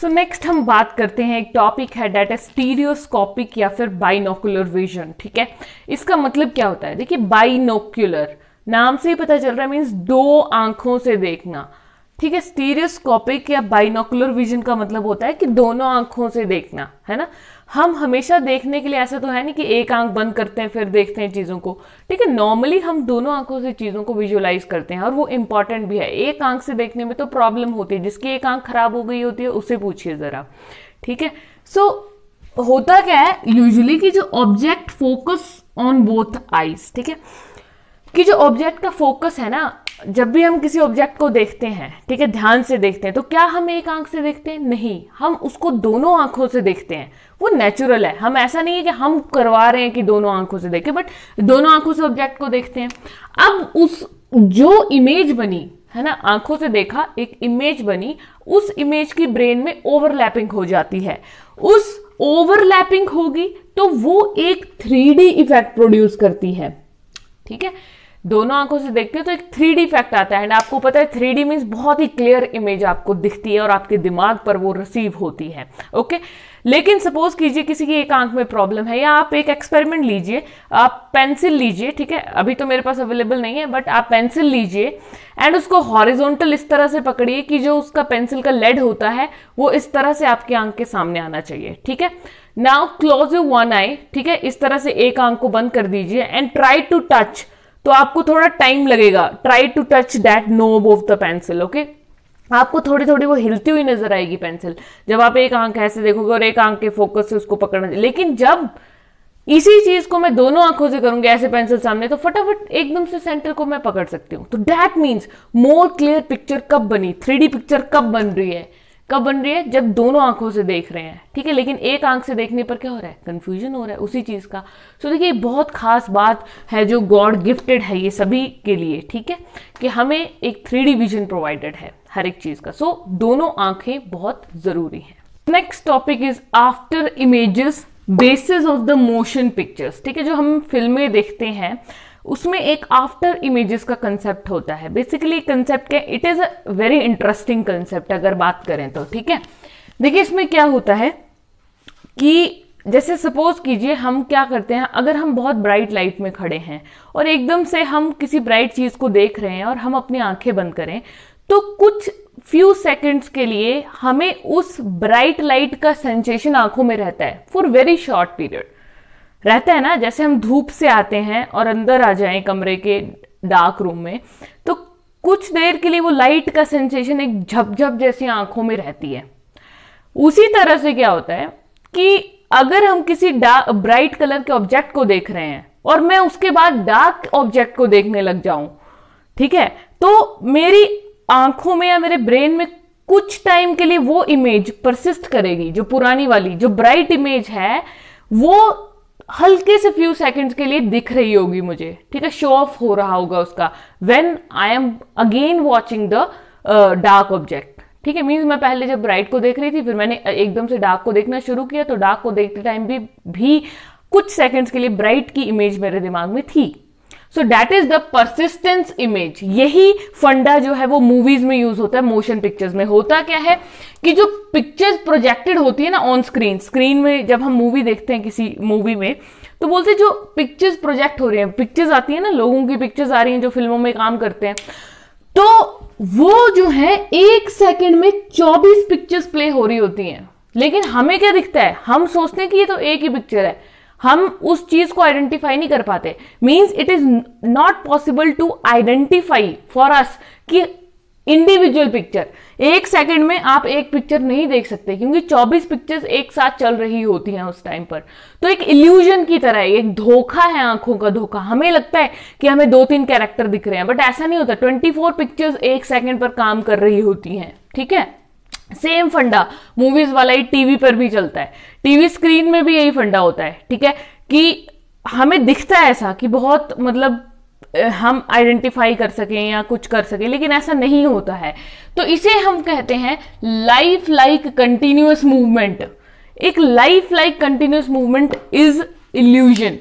सो so next हम बात करते हैं एक टॉपिक है डेट ए स्टीरियोस्कोपिक या फिर बाइनोकुलर विजन ठीक है इसका मतलब क्या होता है देखिए बाइनोक्युलर नाम से ही पता चल रहा है मीन्स दो आंखों से देखना ठीक है स्टीरियोस्कोपिक या बाइनोकुलर विजन का मतलब होता है कि दोनों आंखों से देखना है ना हम हमेशा देखने के लिए ऐसा तो है नहीं कि एक आंख बंद करते हैं फिर देखते हैं चीज़ों को ठीक है नॉर्मली हम दोनों आंखों से चीज़ों को विजुअलाइज करते हैं और वो इंपॉर्टेंट भी है एक आंख से देखने में तो प्रॉब्लम होती है जिसकी एक आंख खराब हो गई होती है उसे पूछिए ज़रा ठीक है सो so, होता क्या है यूजली कि जो object focus on both eyes ठीक है कि जो ऑब्जेक्ट का फोकस है ना जब भी हम किसी ऑब्जेक्ट को देखते हैं ठीक है ध्यान से देखते हैं तो क्या हम एक आंख से देखते हैं नहीं हम उसको दोनों आंखों से देखते हैं वो नेचुरल है हम ऐसा नहीं है कि हम करवा रहे हैं कि दोनों आंखों से देखें बट दोनों आंखों से ऑब्जेक्ट को देखते हैं अब उस जो इमेज बनी है ना आंखों से देखा एक इमेज बनी उस इमेज की ब्रेन में ओवरलैपिंग हो जाती है उस ओवरलैपिंग होगी तो वो एक थ्री इफेक्ट प्रोड्यूस करती है ठीक है दोनों आंखों से देखते हो तो एक थ्री डी इफेक्ट आता है एंड आपको पता है थ्री डी मीन्स बहुत ही क्लियर इमेज आपको दिखती है और आपके दिमाग पर वो रिसीव होती है ओके लेकिन सपोज कीजिए किसी की एक आंख में प्रॉब्लम है या आप एक एक्सपेरिमेंट लीजिए आप पेंसिल लीजिए ठीक है अभी तो मेरे पास अवेलेबल नहीं है बट आप पेंसिल लीजिए एंड उसको हॉरिजोंटल इस तरह से पकड़िए कि जो उसका पेंसिल का लेड होता है वो इस तरह से आपकी आंख के सामने आना चाहिए ठीक है now close you one eye ठीक है इस तरह से एक आंख को बंद कर दीजिए एंड ट्राई टू टच तो आपको थोड़ा टाइम लगेगा try to touch that knob of the pencil okay आपको थोड़ी थोड़ी वो हिलती हुई नजर आएगी पेंसिल जब आप एक आंख ऐसे देखोगे और एक आंख के फोकस से उसको पकड़ना लेकिन जब इसी चीज को मैं दोनों आंखों से करूंगी ऐसे पेंसिल सामने तो फटाफट एकदम से सेंटर को मैं पकड़ सकती हूँ तो that means more clear picture कब बनी थ्री पिक्चर कब बन रही है कब बन रही है जब दोनों आंखों से देख रहे हैं ठीक है लेकिन एक आंख से देखने पर क्या हो रहा है कंफ्यूजन हो रहा है उसी चीज़ का सो देखिए बहुत खास बात है जो गॉड गिफ्टेड है ये सभी के लिए ठीक है कि हमें एक थ्री विजन प्रोवाइडेड है हर एक चीज़ का सो so, दोनों आंखें बहुत ज़रूरी हैं next topic is after images basis of the motion pictures ठीक है जो हम फिल्में देखते हैं उसमें एक आफ्टर इमेजेस का कंसेप्ट होता है बेसिकली कंसेप्ट क्या it is a very interesting concept अगर बात करें तो ठीक है देखिए इसमें क्या होता है कि जैसे सपोज कीजिए हम क्या करते हैं अगर हम बहुत ब्राइट लाइट में खड़े हैं और एकदम से हम किसी ब्राइट चीज़ को देख रहे हैं और हम अपनी आंखें बंद करें तो कुछ फ्यू सेकंड्स के लिए हमें उस ब्राइट लाइट का सेंसेशन आंखों में रहता है फॉर वेरी शॉर्ट पीरियड रहता है ना जैसे हम धूप से आते हैं और अंदर आ जाएं कमरे के डार्क रूम में तो कुछ देर के लिए वो लाइट का सेंसेशन एक झपझप जैसी आंखों में रहती है उसी तरह से क्या होता है कि अगर हम किसी डार्क ब्राइट कलर के ऑब्जेक्ट को देख रहे हैं और मैं उसके बाद डार्क ऑब्जेक्ट को देखने लग जाऊं ठीक है तो मेरी आंखों में या मेरे ब्रेन में कुछ टाइम के लिए वो इमेज परसिस्ट करेगी जो पुरानी वाली जो ब्राइट इमेज है वो हल्के से फ्यू सेकंड्स के लिए दिख रही होगी मुझे ठीक है शो ऑफ हो रहा होगा उसका when I am again watching the dark object ठीक है मीन्स मैं पहले जब ब्राइट को देख रही थी फिर मैंने uh, एकदम से डार्क को देखना शुरू किया तो डार्क को देखते टाइम भी भी कुछ सेकंड्स के लिए ब्राइट की इमेज मेरे दिमाग में थी so that is the persistence image यही फंडा जो है वो मूवीज में यूज होता है मोशन पिक्चर्स में होता क्या है कि जो पिक्चर्स प्रोजेक्टेड होती है ना ऑन स्क्रीन स्क्रीन में जब हम मूवी देखते हैं किसी मूवी में तो बोलते जो पिक्चर्स प्रोजेक्ट हो रहे हैं पिक्चर्स आती है ना लोगों की पिक्चर्स आ रही हैं जो फिल्मों में काम करते हैं तो वो जो है एक सेकंड में 24 पिक्चर्स प्ले हो रही होती हैं लेकिन हमें क्या दिखता है हम सोचते हैं कि ये तो एक ही पिक्चर है हम उस चीज को आइडेंटिफाई नहीं कर पाते means it is not possible to identify for us कि इंडिविजुअल पिक्चर एक सेकंड में आप एक पिक्चर नहीं देख सकते क्योंकि 24 पिक्चर्स एक साथ चल रही होती हैं उस टाइम पर तो एक इल्यूजन की तरह है एक धोखा है आंखों का धोखा हमें लगता है कि हमें दो तीन कैरेक्टर दिख रहे हैं बट ऐसा नहीं होता 24 पिक्चर्स एक सेकंड पर काम कर रही होती हैं ठीक है सेम फंडा मूवीज वाला ही टीवी पर भी चलता है टीवी स्क्रीन में भी यही फंडा होता है ठीक है कि हमें दिखता है ऐसा कि बहुत मतलब हम आइडेंटिफाई कर सकें या कुछ कर सकें लेकिन ऐसा नहीं होता है तो इसे हम कहते हैं लाइफ लाइक कंटिन्यूस मूवमेंट एक life like continuous movement is illusion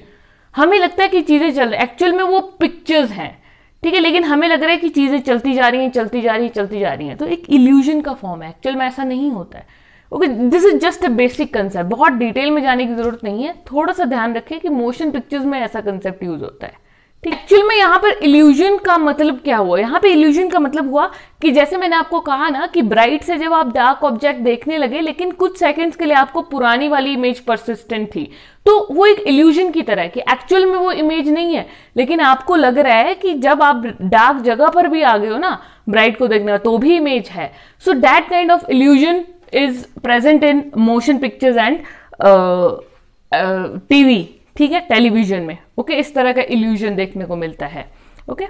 हमें लगता है कि चीजें चल रही एक्चुअल में वो पिक्चर्स हैं ठीक है लेकिन हमें लग रहा है कि चीज़ें चलती जा रही हैं चलती जा रही हैं चलती जा रही हैं तो एक इल्यूजन का फॉर्म है एक्चुअल में ऐसा नहीं होता है okay this is just a basic concept बहुत डिटेल में जाने की जरूरत नहीं है थोड़ा सा ध्यान रखें कि मोशन पिक्चर्स में ऐसा कंसेप्ट यूज होता है एक्चुअल में यहाँ पर इल्यूजन का मतलब क्या हुआ यहाँ पे इल्यूजन का मतलब हुआ कि जैसे मैंने आपको कहा ना कि ब्राइट से जब आप डार्क ऑब्जेक्ट देखने लगे लेकिन कुछ सेकंड्स के लिए आपको पुरानी वाली इमेज परसिस्टेंट थी तो वो एक इल्यूजन की तरह है कि एक्चुअल में वो इमेज नहीं है लेकिन आपको लग रहा है कि जब आप डार्क जगह पर भी आ गए हो ना ब्राइट को देखना तो भी इमेज है so that kind of illusion is present in motion pictures and TV ठीक है टेलीविजन में ओके इस तरह का इल्यूजन देखने को मिलता है ओके